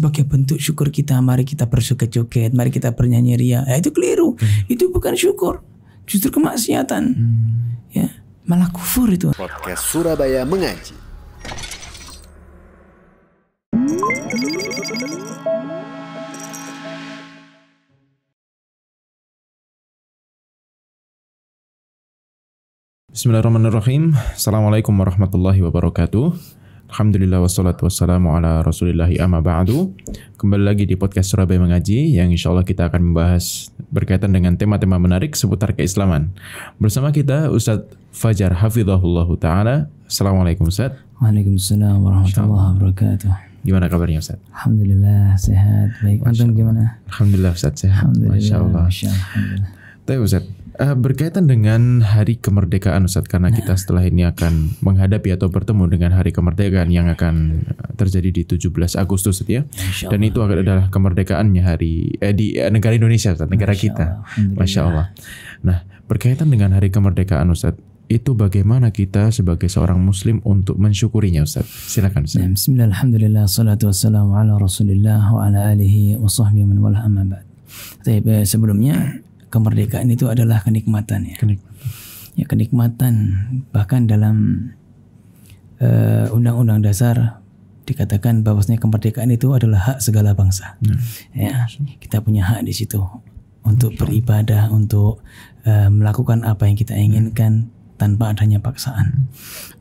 sebagai bentuk syukur kita mari kita bersuka joget mari kita bernyanyi ria. Ya itu keliru. Hmm. Itu bukan syukur. Justru kemaksiatan. Hmm. Ya, malah kufur itu. Podcast Surabaya mengaji. Bismillahirrahmanirrahim. Assalamualaikum warahmatullahi wabarakatuh. Alhamdulillah wassalatu wassalamu ala rasulillahi amma ba'du. Kembali lagi di podcast Surabaya Mengaji yang insya Allah kita akan membahas berkaitan dengan tema-tema menarik seputar keislaman. Bersama kita Ustadz Fajar Hafidhahullah Ta'ala. Assalamualaikum Ustadz. Waalaikumsalam warahmatullahi wabarakatuh. Gimana kabarnya Ustadz? Alhamdulillah sehat. Baik. Antum gimana? Alhamdulillah Ustadz sehat. Alhamdulillah. Masya Allah. Masya Allah. Tapi Ustadz, uh, berkaitan dengan Hari Kemerdekaan Ustaz karena nah. kita setelah ini akan menghadapi atau bertemu dengan Hari Kemerdekaan yang akan eh, terjadi di 17 Agustus ya. Dan itu adalah kemerdekaannya hari eh, di eh, negara Indonesia Ustaz, negara Masya kita. Masya Allah. Nah, berkaitan dengan Hari Kemerdekaan Ustaz itu bagaimana kita sebagai seorang muslim untuk mensyukurinya Ustaz? Silakan Ustaz. Bismillahirrahmanirrahim. wassalamu ala rasulillah wa ala alihi wa sahbihi man wala amma ba'd. Tapi sebelumnya kemerdekaan itu adalah kenikmatan ya. Kenikmatan. Ya kenikmatan bahkan dalam eh, undang-undang uh, dasar dikatakan bahwasanya kemerdekaan itu adalah hak segala bangsa. Hmm. Ya, kita punya hak di situ untuk beribadah, untuk uh, melakukan apa yang kita inginkan hmm. tanpa adanya paksaan.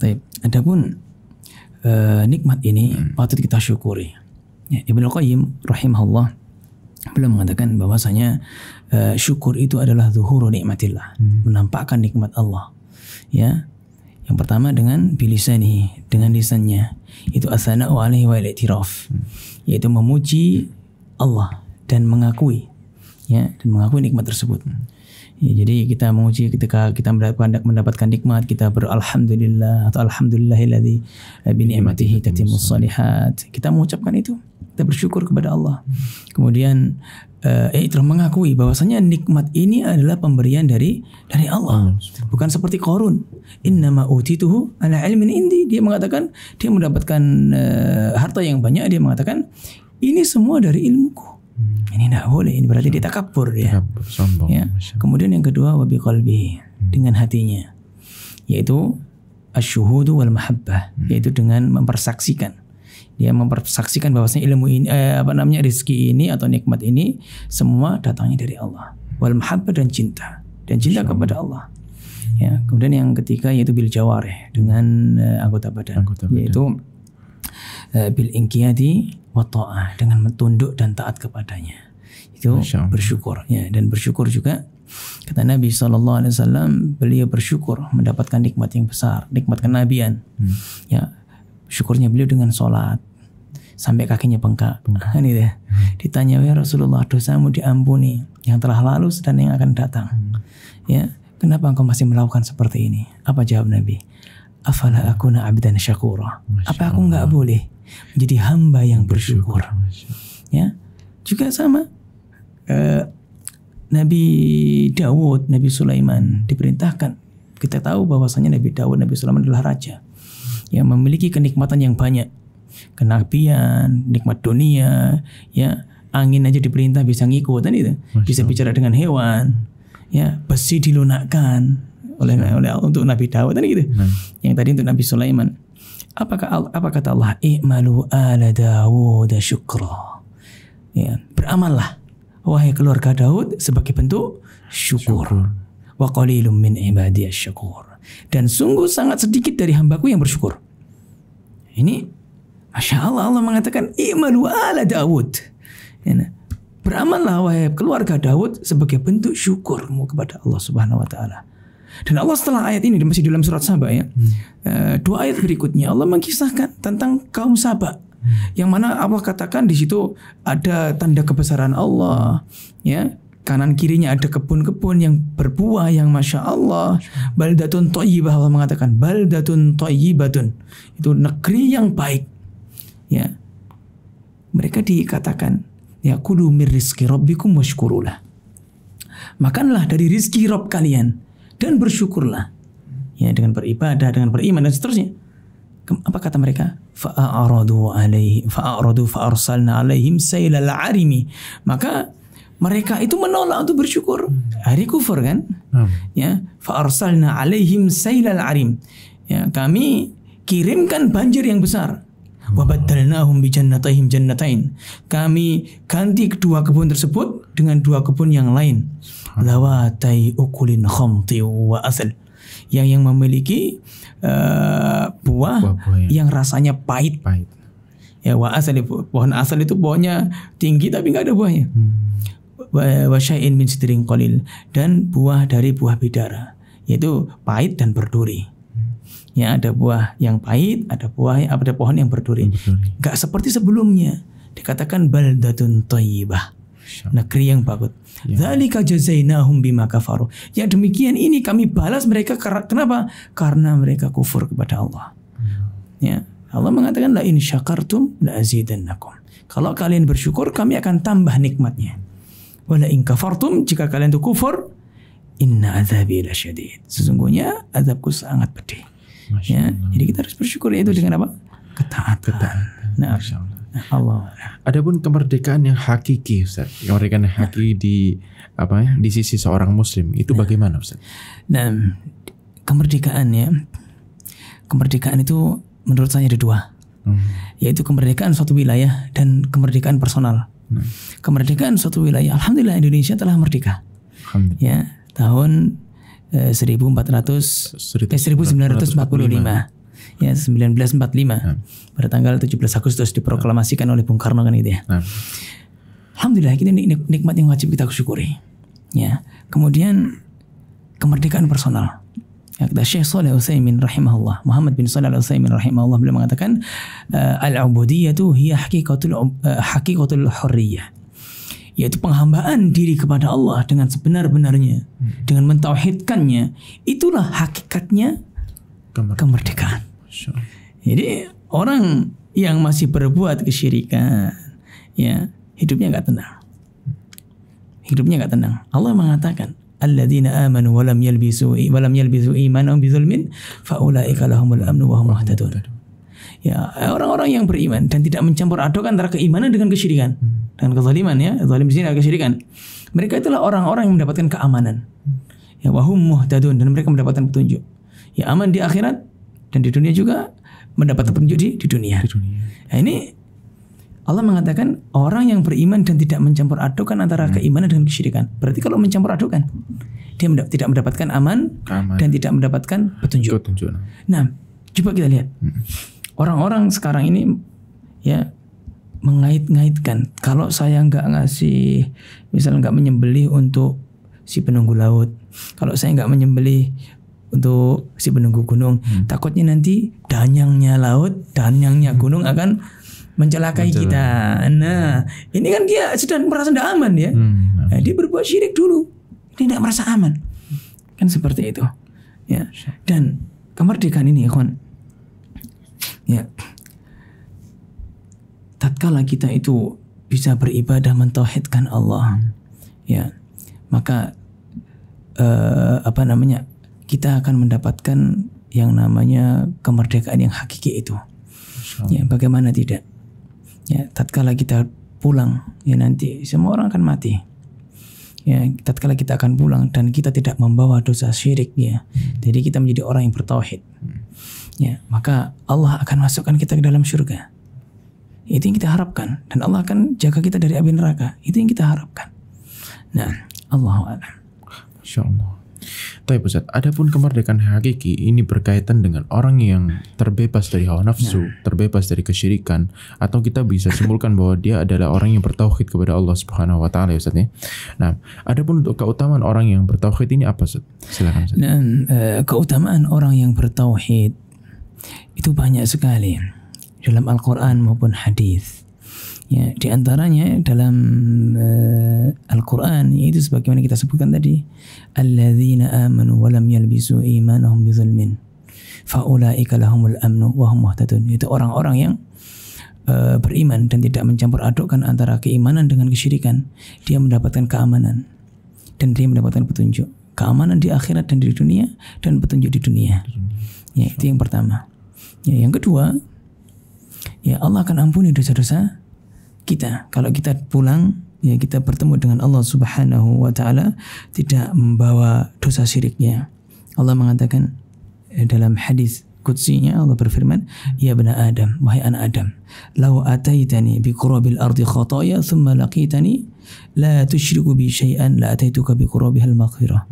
Tapi adapun uh, nikmat ini hmm. patut kita syukuri. Ya, Ibnu Qayyim rahimahullah belum mengatakan bahwasanya uh, syukur itu adalah zuhuru nikmatillah, hmm. menampakkan nikmat Allah. Ya. Yang pertama dengan bilisani, dengan lisannya. Itu asana alaihi wa Hmm. Yaitu memuji Allah dan mengakui ya, dan mengakui nikmat tersebut. Hmm. Ya, jadi kita menguji ketika kita mendapatkan, nikmat kita beralhamdulillah atau alhamdulillahilladzi bi ni'matihi tatimmus salihat. Kita mengucapkan itu kita bersyukur kepada Allah. Kemudian eh, eh itu mengakui bahwasanya nikmat ini adalah pemberian dari dari Allah. Ah, Bukan seperti Korun. Innama utituhu ala ilmin indi. Dia mengatakan dia mendapatkan uh, harta yang banyak dia mengatakan ini semua dari ilmuku. Hmm. Ini tidak boleh. Ini berarti dia takabur ya. Sombong. ya. Kemudian yang kedua wabi qalbi hmm. dengan hatinya. Yaitu asyuhudu wal mahabbah, hmm. yaitu dengan mempersaksikan dia mempersaksikan bahwasanya ilmu ini eh, apa namanya rezeki ini atau nikmat ini semua datangnya dari Allah wal mahabbah dan cinta dan cinta Insya kepada Allah ya kemudian yang ketiga yaitu bil jawareh dengan uh, anggota, badan, anggota badan yaitu eh, bil inqiyadi wa ta'ah dengan menunduk dan taat kepadanya itu bersyukur ya dan bersyukur juga kata Nabi Shallallahu Alaihi Wasallam beliau bersyukur mendapatkan nikmat yang besar nikmat kenabian hmm. ya syukurnya beliau dengan sholat sampai kakinya bengkak. Hmm. Ini deh. Ditanya ya Rasulullah dosamu diampuni yang telah lalu dan yang akan datang. Hmm. Ya, kenapa engkau masih melakukan seperti ini? Apa jawab Nabi? Afala aku na abdan syakura. Apa aku nggak boleh menjadi hamba yang bersyukur? Ya, juga sama. Uh, Nabi Dawud, Nabi Sulaiman diperintahkan. Kita tahu bahwasanya Nabi Dawud, Nabi Sulaiman adalah raja yang memiliki kenikmatan yang banyak. Kenabian, nikmat dunia, ya angin aja diperintah bisa ngikut kan itu. Bisa bicara dengan hewan. Ya, besi dilunakkan oleh oleh untuk Nabi Dawud, dan gitu. Nah. Yang tadi untuk Nabi Sulaiman. Apakah Allah, apa kata Allah? I'malu ala Dawud syukra. Ya, beramallah wahai keluarga Daud sebagai bentuk syukur. syukur. Wa qalilum min ibadiyasy syukur. Dan sungguh sangat sedikit dari hambaku yang bersyukur. Ini Masya Allah Allah mengatakan Imalu ala Dawud ya, nah, Beramanlah wahai keluarga Dawud Sebagai bentuk syukurmu kepada Allah Subhanahu wa ta'ala dan Allah setelah ayat ini masih dalam surat Sabah ya, hmm. Eh, dua ayat berikutnya Allah mengkisahkan tentang kaum Sabah hmm. yang mana Allah katakan di situ ada tanda kebesaran Allah ya kanan kirinya ada kebun-kebun yang berbuah yang masya Allah baldatun toyibah Allah mengatakan baldatun toyibatun itu negeri yang baik ya mereka dikatakan ya kudu mir robbikum washkurulah makanlah dari rizki rob kalian dan bersyukurlah ya dengan beribadah dengan beriman dan seterusnya apa kata mereka? Fa'aradu alaihi fa'aradu fa'arsalna alaihim sayla arimi. Maka mereka itu menolak untuk bersyukur. Hmm. Hari kufur kan? Hmm. Ya, fa arsalna alaihim sailal arim. Ya, kami kirimkan banjir yang besar. Hmm. Wa badalnahum bi jannatihim jannatain. Kami ganti kedua kebun tersebut dengan dua kebun yang lain. Hmm. Lawatai ukulin khamti wa asal. Yang yang memiliki uh, buah, buah, buah yang rasanya pahit. pahit. Ya wa asal pohon asal itu pohonnya tinggi tapi nggak ada buahnya. Hmm wasyain min sidrin qalil dan buah dari buah bidara yaitu pahit dan berduri. yang Ya ada buah yang pahit, ada buah ada pohon yang berduri. Enggak seperti sebelumnya. Dikatakan baldatun thayyibah. Negeri yang bagus. Ya. Zalika jazainahum bima kafaru. Ya demikian ini kami balas mereka kenapa? Karena mereka kufur kepada Allah. Ya. ya. Allah mengatakan la in syakartum la azidannakum. Kalau kalian bersyukur kami akan tambah nikmatnya. Wala in kafartum jika kalian itu kufur, inna azabi lasyadid. Sesungguhnya azabku sangat pedih. Masya ya, jadi kita harus bersyukur itu dengan apa? Ketaatan. ketaat. Nah, Masya Allah. Nah, Allah. Adapun kemerdekaan yang hakiki, Ustaz. Kemerdekaan yang hakiki nah. di apa ya? Di sisi seorang muslim itu nah. bagaimana, Ustaz? Nah, kemerdekaan ya. Kemerdekaan itu menurut saya ada dua. Hmm. Yaitu kemerdekaan suatu wilayah dan kemerdekaan personal. Kemerdekaan suatu wilayah, alhamdulillah Indonesia telah merdeka. Ya, tahun eh, 1400 eh, 1945. ya 1945 lima ya. pada tanggal 17 Agustus diproklamasikan ya. oleh Bung Karno kan itu ya. ya. Alhamdulillah ini nikmat yang wajib kita syukuri. Ya. Kemudian kemerdekaan personal kata ya, Syekh Saleh Utsaimin rahimahullah Muhammad bin Saleh Utsaimin rahimahullah beliau mengatakan eh, al ubudiyyah itu hiya hakikatul uh, eh, hakikatul hurriyah yaitu penghambaan diri kepada Allah dengan sebenar-benarnya hmm. dengan mentauhidkannya itulah hakikatnya kemerdekaan jadi orang yang masih berbuat kesyirikan ya hidupnya nggak tenang hidupnya nggak tenang Allah mengatakan alladzina amanu wa lam yalbisu wa lam yalbisu imanahum bizulmin faulaika lahumul amnu Ya, orang-orang yang beriman dan tidak mencampur adukan antara keimanan dengan kesyirikan. Hmm. Dengan kezaliman ya, zalim sini kesyirikan. Mereka itulah orang-orang yang mendapatkan keamanan. Hmm. Ya wahum muhtadun dan mereka mendapatkan petunjuk. Ya aman di akhirat dan di dunia juga mendapatkan petunjuk di, di dunia. Di dunia. Nah, ini Allah mengatakan orang yang beriman dan tidak mencampur adukan antara hmm. keimanan dengan kesyirikan. Berarti kalau mencampur adukan, dia mendap tidak mendapatkan aman, aman dan tidak mendapatkan petunjuk. petunjuk. Nah, nah coba kita lihat. Hmm. Orang-orang hmm. sekarang ini ya mengait-ngaitkan kalau saya nggak ngasih misalnya nggak menyembelih untuk si penunggu laut kalau saya nggak menyembelih untuk si penunggu gunung hmm. takutnya nanti danyangnya laut danyangnya hmm. gunung akan mencelakai kita. Nah, hmm. ini kan dia sedang merasa tidak aman ya. Hmm. Nah, dia berbuat syirik dulu. Dia tidak merasa aman. Kan seperti itu. Ya. Dan kemerdekaan ini, ya, kawan. Ya. Tatkala kita itu bisa beribadah mentauhidkan Allah. Hmm. Ya. Maka eh, apa namanya? Kita akan mendapatkan yang namanya kemerdekaan yang hakiki itu. Ya, bagaimana tidak? ya tatkala kita pulang ya nanti semua orang akan mati ya tatkala kita akan pulang dan kita tidak membawa dosa syirik ya jadi kita menjadi orang yang bertauhid ya maka Allah akan masukkan kita ke dalam surga itu yang kita harapkan dan Allah akan jaga kita dari api neraka itu yang kita harapkan nah Allah alam Insya Allah tapi Ustaz, adapun kemerdekaan hakiki ini berkaitan dengan orang yang terbebas dari hawa nafsu, ya. terbebas dari kesyirikan, atau kita bisa simpulkan bahwa dia adalah orang yang bertauhid kepada Allah Subhanahu wa taala ya Ustaz ya. Nah, adapun untuk keutamaan orang yang bertauhid ini apa Ustaz? Silakan Ustaz. Dan eh, keutamaan orang yang bertauhid itu banyak sekali dalam Al-Qur'an maupun hadis ya di antaranya dalam uh, Al-Qur'an yaitu sebagaimana kita sebutkan tadi alladzina amanu wa lam yalbisu imanahum bizulmin faulaika lahumul amnu wa hum muhtadun itu orang-orang yang uh, beriman dan tidak mencampur adukkan antara keimanan dengan kesyirikan dia mendapatkan keamanan dan dia mendapatkan petunjuk keamanan di akhirat dan di dunia dan petunjuk di dunia ya itu yang pertama ya yang kedua ya Allah akan ampuni dosa-dosa kita kalau kita pulang ya kita bertemu dengan Allah Subhanahu wa taala tidak membawa dosa syiriknya. Allah mengatakan eh, dalam hadis kutsinya Allah berfirman, "Ya bena Adam, wahai anak Adam, lau ataitani bi qurabil ardi khataaya thumma laqitani la tusyriku bi syai'an la ataituka bi qurabihal maghfirah."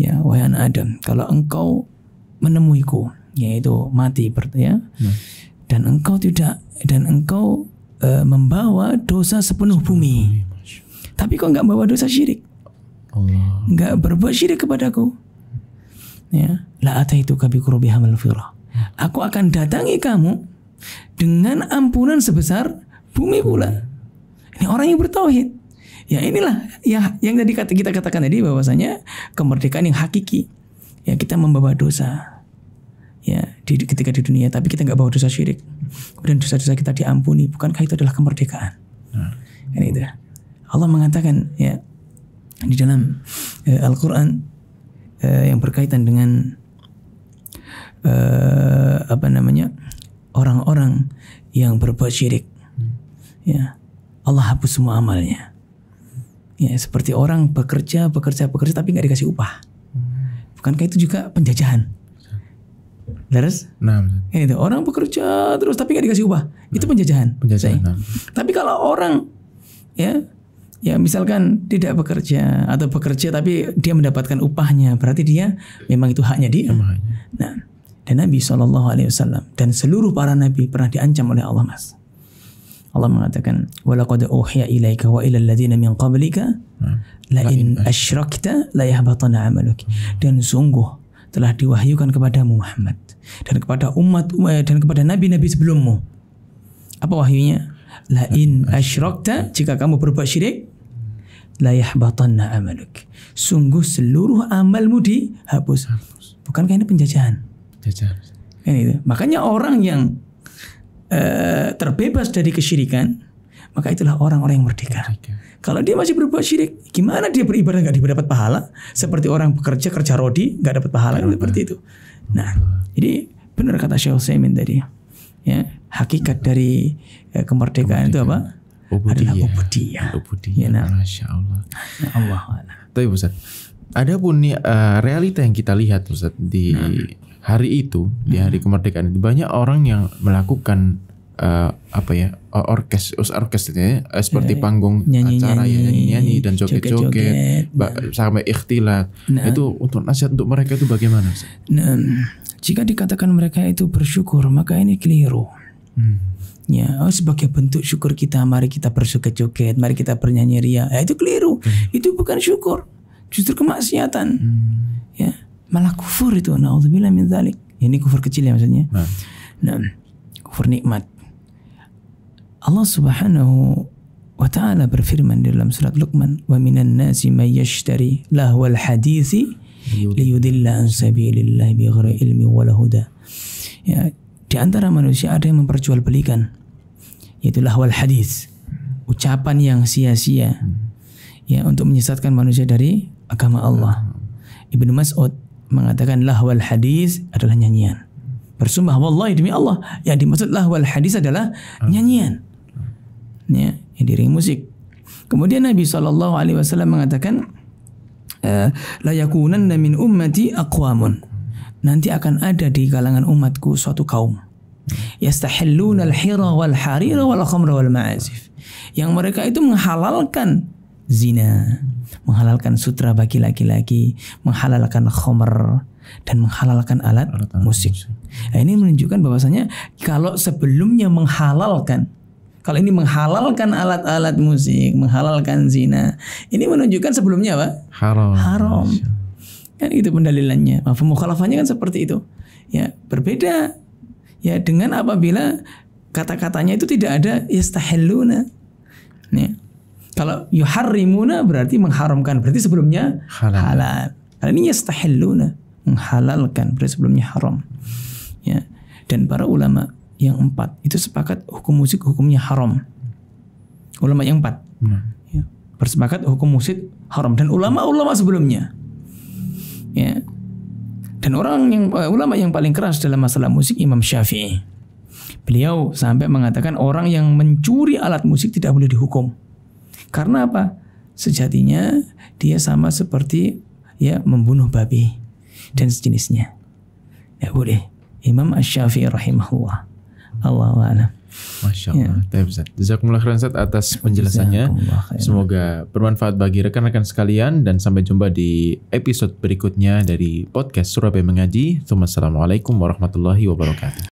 Ya, wahai anak Adam, kalau engkau menemuiku, yaitu mati ya, ya. Dan engkau tidak dan engkau Eh, membawa dosa sepenuh bumi. Tapi kok nggak bawa dosa syirik? Nggak berbuat syirik kepadaku. Ya, la itu kabi hamal ya. Aku akan datangi kamu dengan ampunan sebesar bumi pula. Ini orang yang bertauhid. Ya inilah ya yang tadi kata kita katakan tadi bahwasanya kemerdekaan yang hakiki. Ya kita membawa dosa. Ya di, ketika di dunia tapi kita nggak bawa dosa syirik kemudian dosa-dosa kita diampuni bukankah itu adalah kemerdekaan hmm. itu Allah mengatakan ya di dalam uh, Al-Qur'an uh, yang berkaitan dengan uh, apa namanya orang-orang yang berbuat syirik hmm. ya Allah hapus semua amalnya ya seperti orang bekerja bekerja bekerja tapi nggak dikasih upah hmm. bukankah itu juga penjajahan Terus? Nah, itu orang bekerja terus tapi nggak dikasih upah. Nah, itu penjajahan. Penjajahan. Nah. Tapi kalau orang ya ya misalkan tidak bekerja atau bekerja tapi dia mendapatkan upahnya, berarti dia memang itu haknya dia. Nah, dan Nabi Shallallahu alaihi wasallam dan seluruh para nabi pernah diancam oleh Allah, Mas. Allah mengatakan walaqad uhiya ilaika wa ilal ladzina min qablika nah, la in asyrakta la yahbatana amaluk. Dan sungguh telah diwahyukan kepada Muhammad dan kepada umat eh, dan kepada nabi-nabi sebelummu. Apa wahyunya? La in asyrakta jika kamu berbuat syirik la yahbatanna amaluk. Sungguh seluruh amalmu dihapus. Bukankah ini penjajahan? Penjajahan. Ini itu. Makanya orang yang uh, terbebas dari kesyirikan maka itulah orang-orang yang merdeka. merdeka. Kalau dia masih berbuat syirik, gimana dia beribadah nggak dapat pahala? Seperti orang bekerja kerja rodi nggak dapat pahala iya, seperti itu. Nah, jadi benar kata Syekh tadi. Ya, hakikat dari ya, kemerdekaan, itu apa? Ubudiyah. Adalah ubudiyah. Ubudiyah. Ya, nah. Masya Allah. Ya Allah. Tapi Ustaz, ada pun nih eh, uh, realita yang kita lihat Ustaz di nah. hari itu, di hari hmm. kemerdekaan, itu, banyak orang yang melakukan uh, apa ya orkes orkestrnya uh, seperti yeah, iya. panggung nyanyi, acara ya, nyanyi, ya nyanyi dan joget-joget nah. sampai ikhtilat nah, itu untuk nasihat untuk mereka itu bagaimana nah, jika dikatakan mereka itu bersyukur maka ini keliru hmm. ya oh, sebagai bentuk syukur kita mari kita bersyukur joget mari kita bernyanyi ria ya, itu keliru hmm. itu bukan syukur justru kemaksiatan hmm. ya malah kufur itu naudzubillah min ini kufur kecil ya maksudnya nah, nah kufur nikmat Allah Subhanahu wa taala berfirman di dalam surat Luqman, "Wa minan nasi may yashtari lahwal hadithi liyudilla an sabilillah bighairi ilmi wal huda." Ya, di antara manusia ada yang memperjualbelikan yaitu lahwal hadis, ucapan yang sia-sia ya untuk menyesatkan manusia dari agama Allah. Ibnu Mas'ud mengatakan lahwal hadis adalah nyanyian. Bersumpah wallahi demi Allah, yang dimaksud lahwal hadis adalah ah. nyanyian ya, yang diri musik. Kemudian Nabi Shallallahu Alaihi Wasallam mengatakan, eh, layakunan min ummati aqwamun. Nanti akan ada di kalangan umatku suatu kaum. Yastahilluna al-hira wal harira wal khamra wal ma'azif. Yang mereka itu menghalalkan zina, menghalalkan sutra bagi laki-laki, menghalalkan khomer, dan menghalalkan alat, alat, -alat musik. musik. Nah, ini menunjukkan bahwasanya kalau sebelumnya menghalalkan kalau ini menghalalkan alat-alat musik, menghalalkan zina, ini menunjukkan sebelumnya apa? Haram. Haram. Kan itu pendalilannya. Mafhum mukhalafahnya kan seperti itu. Ya, berbeda ya dengan apabila kata-katanya itu tidak ada yastahilluna. Ya. Kalau yuharrimuna berarti mengharamkan, berarti sebelumnya halal. halal. Kalau ini yastahilluna, menghalalkan, berarti sebelumnya haram. Ya. Dan para ulama yang empat itu sepakat hukum musik hukumnya haram. Ulama yang empat hmm. bersepakat hukum musik haram dan ulama-ulama sebelumnya. Ya. Dan orang yang eh, ulama yang paling keras dalam masalah musik Imam Syafi'i. Beliau sampai mengatakan orang yang mencuri alat musik tidak boleh dihukum. Karena apa? Sejatinya dia sama seperti ya membunuh babi dan sejenisnya. Ya boleh. Imam Asy-Syafi'i rahimahullah. Allah a'lam. Masya Allah. Ya. Jazakumullah khairan Ustaz atas penjelasannya. Semoga bermanfaat bagi rekan-rekan sekalian dan sampai jumpa di episode berikutnya dari podcast Surabaya Mengaji. Assalamualaikum warahmatullahi wabarakatuh.